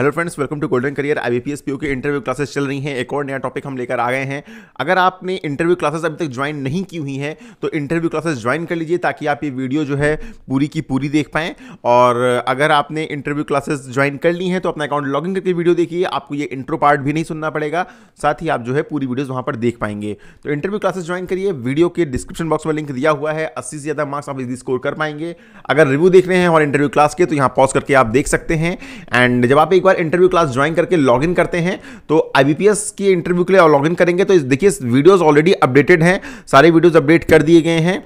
hello friends welcome to golden career I B के interview classes चल रही हैं एक और नया टॉपिक हम लेकर आ गए हैं अगर आपने इंटरव्यू क्लासेस अभी तक ज्वाइन नहीं की हुई हैं तो इंटरव्यू क्लासेस ज्वाइन कर लीजिए ताकि आप ये वीडियो जो है पूरी की पूरी देख पाएँ और अगर आपने इंटरव्यू क्लासेस ज्वाइन कर ली हैं तो अपना अकाउंट लॉग करके वीडियो देखिए आपको ये इंट्रो पार्ट भी नहीं सुनना पड़ेगा साथ ही आप जो है पूरी वीडियोज़ वहाँ पर देख पाएंगे तो इंटरव्यू क्लासेस ज्वाइन करिए वीडियो के डिस्क्रिप्शन बॉक्स में लिंक दिया हुआ है अस्सी से ज़्यादा मार्क्स आप इसी स्कोर कर पाएंगे अगर रिव्यू देख रहे हैं और इंटरव्यू क्लास के तो यहाँ पॉज करके आप देख सकते हैं एंड जब आप एक बार इंटरव्यू क्लास ज्वाइन करके लॉग इन करते हैं तो आईबीपीएस की इंटरव्यू के लिए इन करेंगे तो देखिए वीडियोज़ ऑलरेडी अपडेटेड हैं सारे वीडियोज़ अपडेट कर दिए गए हैं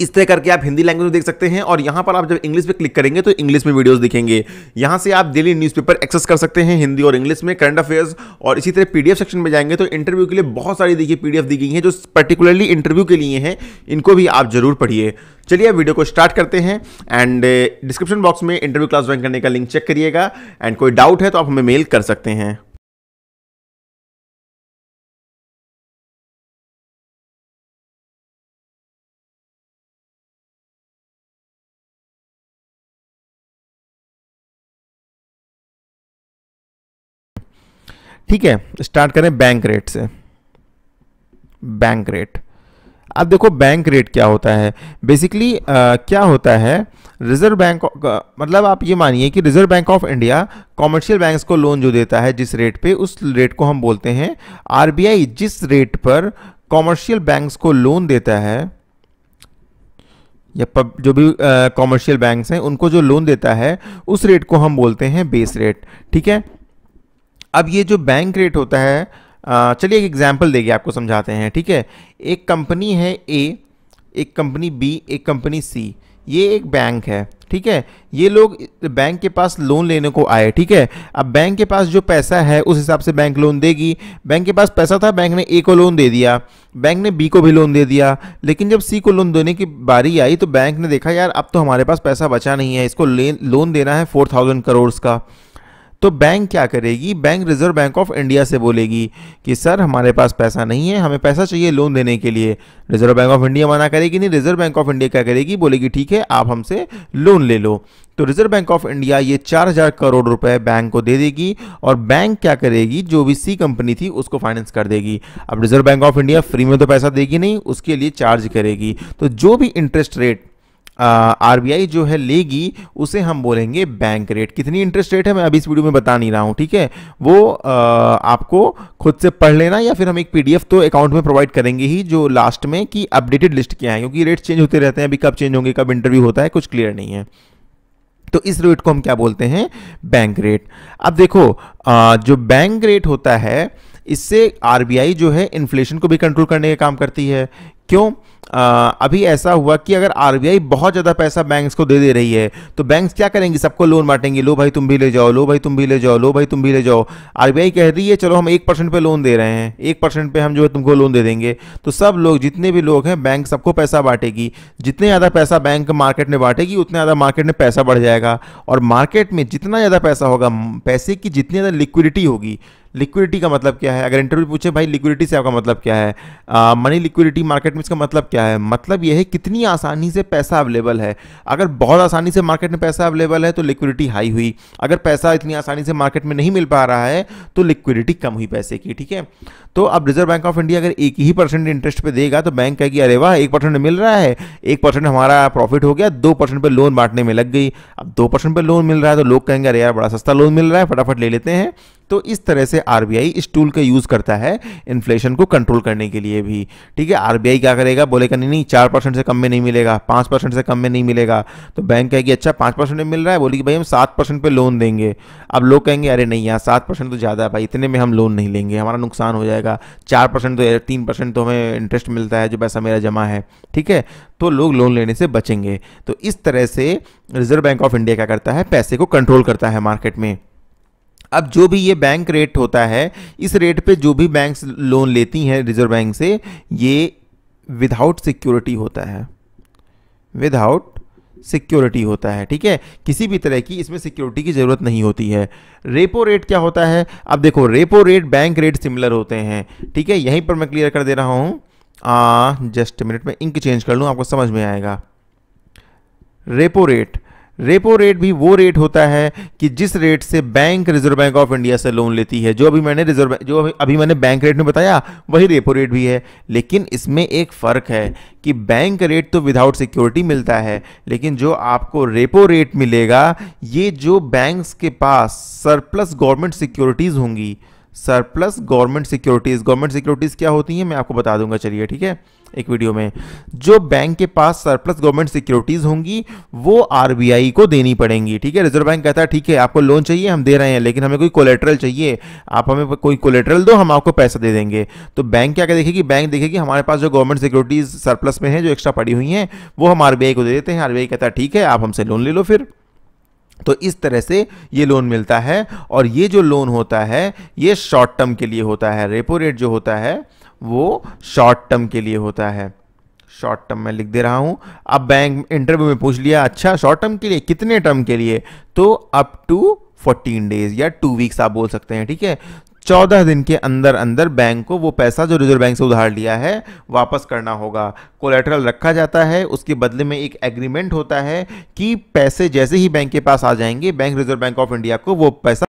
इस तरह करके आप हिंदी लैंग्वेज में देख सकते हैं और यहाँ पर आप जब इंग्लिश पे क्लिक करेंगे तो इंग्लिश में वीडियोस दिखेंगे यहाँ से आप डेली न्यूज़पेपर एक्सेस कर सकते हैं हिंदी और इंग्लिश में करंट अफेयर्स और इसी तरह पीडीएफ सेक्शन में जाएंगे तो इंटरव्यू के लिए बहुत सारी देखिए पी दी गई हैं जो पर्टिकुलरली इंटरव्यू के लिए हैं इनको भी आप जरूर पढ़िए चलिए वीडियो को स्टार्ट करते हैं एंड डिस्क्रिप्शन बॉक्स में इंटरव्यू क्लास ज्वाइन करने का लिंक चेक करिएगा एंड कोई डाउट है तो आप हमें मेल कर सकते हैं ठीक है स्टार्ट करें बैंक रेट से बैंक रेट अब देखो बैंक रेट क्या होता है बेसिकली uh, क्या होता है रिजर्व बैंक मतलब आप ये मानिए कि Reserve Bank of India commercial banks को लोन जो देता है जिस रेट पे उस रेट को हम बोलते हैं आरबीआई जिस रेट पर कॉमर्शियल बैंक्स को लोन देता है या पब जो भी कॉमर्शियल बैंक्स हैं उनको जो लोन देता है उस रेट को हम बोलते हैं बेस रेट ठीक है अब ये जो बैंक रेट होता है चलिए एक एग्जाम्पल देगी आपको समझाते हैं ठीक है एक कंपनी है ए एक कंपनी बी एक कंपनी सी ये एक बैंक है ठीक है ये लोग बैंक के पास लोन लेने को आए ठीक है अब बैंक के पास जो पैसा है उस हिसाब से बैंक लोन देगी बैंक के पास पैसा था बैंक ने ए को लोन दे दिया बैंक ने बी को भी लोन दे दिया लेकिन जब सी को लोन देने की बारी आई तो बैंक ने देखा यार अब तो हमारे पास पैसा बचा नहीं है इसको लोन देना है फोर थाउजेंड करोड़ का तो बैंक क्या करेगी bank Reserve Bank of India से बोलेगी कि सर हमारे पास पैसा नहीं है हमें पैसा चाहिए लोन देने के लिए रिजर्व बैंक ऑफ इंडिया मना करेगी नहीं रिजर्व बैंक ऑफ इंडिया क्या करेगी बोलेगी ठीक है आप हमसे लोन ले लो तो रिजर्व बैंक ऑफ इंडिया ये चार हजार करोड़ रुपए बैंक को दे देगी और बैंक क्या करेगी जो भी सी कंपनी थी उसको फाइनेंस कर देगी अब Reserve Bank of India free में तो पैसा देगी नहीं उसके लिए चार्ज करेगी तो जो भी इंटरेस्ट रेट आरबीआई जो है लेगी उसे हम बोलेंगे बैंक रेट कितनी इंटरेस्ट रेट है मैं अभी इस वीडियो में बता नहीं रहा हूं ठीक है वो आ, आपको खुद से पढ़ लेना या फिर हम एक पीडीएफ तो अकाउंट में प्रोवाइड करेंगे ही जो लास्ट में कि अपडेटेड लिस्ट क्या है क्योंकि रेट चेंज होते रहते हैं अभी कब चेंज होंगे कब इंटरव्यू होता है कुछ क्लियर नहीं है तो इस रेट को हम क्या बोलते हैं बैंक रेट अब देखो आ, जो बैंक रेट होता है इससे आरबीआई जो है इन्फ्लेशन को भी कंट्रोल करने का काम करती है क्यों आ, अभी ऐसा हुआ कि अगर आरबीआई बहुत ज़्यादा पैसा बैंक्स को दे दे रही है तो बैंक्स क्या करेंगे सबको लोन बांटेंगे लो भाई तुम भी ले जाओ लो भाई तुम भी ले जाओ लो भाई तुम भी ले जाओ आरबीआई कह रही है चलो हम एक परसेंट पर लोन दे रहे हैं एक परसेंट पर हम जो है तुमको लोन दे देंगे तो सब लोग जितने भी लोग हैं बैंक सबको पैसा बांटेगी जितने ज़्यादा पैसा बैंक मार्केट में बांटेगी उतना ज़्यादा मार्केट में पैसा बढ़ जाएगा और मार्केट में जितना ज़्यादा पैसा होगा पैसे की जितनी ज़्यादा लिक्विडिटी होगी लिक्विडिटी का मतलब क्या है अगर इंटरव्यू पूछे भाई लिक्विडिटी से आपका मतलब क्या है मनी लिक्विडिटी मार्केट में इसका मतलब क्या है मतलब यह है कितनी आसानी से पैसा अवेलेबल है अगर बहुत आसानी से मार्केट में पैसा अवेलेबल है तो लिक्विडिटी हाई हुई अगर पैसा इतनी आसानी से मार्केट में नहीं मिल पा रहा है तो लिक्विडिटी कम हुई पैसे की ठीक है तो अब रिजर्व बैंक ऑफ इंडिया अगर एक ही परसेंट इंटरेस्ट पर देगा तो बैंक कहेगी अरे वाह एक परसेंट मिल रहा है एक परसेंट हमारा प्रॉफिट हो गया दो परसेंट पर लोन बांटने में लग गई अब दो परसेंट पर लोन मिल रहा है तो लोग कहेंगे अरे यार बड़ा सस्ता लोन मिल रहा है फटाफट ले लेते हैं तो इस तरह से आरबीआई इस टूल का यूज़ करता है इन्फ्लेशन को कंट्रोल करने के लिए भी ठीक है आरबीआई क्या करेगा बोलेगा नहीं नहीं चार परसेंट से कम में नहीं मिलेगा पाँच परसेंट से कम में नहीं मिलेगा तो बैंक कहेगी अच्छा पाँच परसेंट में मिल रहा है बोलेगी भाई हम सात परसेंट पर लोन देंगे अब लोग कहेंगे अरे नहीं यहाँ सात परसेंट तो ज़्यादा है भाई इतने में हम लोन नहीं लेंगे हमारा नुकसान हो जाएगा चार परसेंट तो तीन परसेंट तो हमें इंटरेस्ट मिलता है जो पैसा मेरा जमा है ठीक है तो लोग लोन लेने से बचेंगे तो इस तरह से रिजर्व बैंक ऑफ इंडिया क्या करता है पैसे को कंट्रोल करता है मार्केट में अब जो भी ये बैंक रेट होता है इस रेट पे जो भी बैंक्स लोन लेती हैं रिजर्व बैंक से ये विदाउट सिक्योरिटी होता है विदाउट सिक्योरिटी होता है ठीक है किसी भी तरह की इसमें सिक्योरिटी की ज़रूरत नहीं होती है रेपो रेट क्या होता है अब देखो repo rate bank rate similar होते हैं ठीक है यहीं पर मैं क्लियर कर दे रहा हूँ जस्ट मिनट में इंक चेंज कर लूँ आपको समझ में आएगा रेपो रेट रेपो रेट भी वो रेट होता है कि जिस रेट से bank Reserve Bank of India से लोन लेती है जो अभी मैंने रिजर्व जो अभी, अभी मैंने बैंक रेट में बताया वही रेपो रेट भी है लेकिन इसमें एक फ़र्क है कि बैंक रेट तो विदाउट सिक्योरिटी मिलता है लेकिन जो आपको रेपो रेट मिलेगा ये जो बैंक्स के पास सरप्लस गवर्नमेंट सिक्योरिटीज़ होंगी surplus government securities government securities क्या होती हैं मैं आपको बता दूंगा चलिए ठीक है एक वीडियो में जो बैंक के पास सरप्लस गवर्नमेंट सिक्योरिटीज़ होंगी वो आरबीआई को देनी पड़ेंगी ठीक है रिजर्व बैंक कहता है ठीक है आपको लोन चाहिए हम दे रहे हैं लेकिन हमें कोई कोलेट्रल चाहिए आप हमें कोई कोलेट्रल दो हम आपको पैसा दे देंगे तो बैंक क्या देखेगी बैंक देखेगी हमारे पास जो गवर्नमेंट सिक्योरिटीज़ सरप्लस में है जो एक्स्ट्रा पड़ी हुई हैं वो हम आर को दे देते हैं आर कहता है ठीक है आप हमसे लोन ले लो फिर तो इस तरह से ये लोन मिलता है और ये जो लोन होता है ये शॉर्ट टर्म के लिए होता है रेपो रेट जो होता है वो शॉर्ट टर्म के लिए होता है शॉर्ट टर्म में लिख दे रहा हूं अब बैंक इंटरव्यू में पूछ लिया अच्छा शॉर्ट टर्म के लिए कितने टर्म के लिए तो अप टू 14 डेज या टू वीक्स आप बोल सकते हैं ठीक है चौदह दिन के अंदर अंदर बैंक को वो पैसा जो रिजर्व बैंक से उधार लिया है वापस करना होगा कोलेटरल रखा जाता है उसके बदले में एक एग्रीमेंट होता है कि पैसे जैसे ही बैंक के पास आ जाएंगे bank Reserve Bank of India को वो पैसा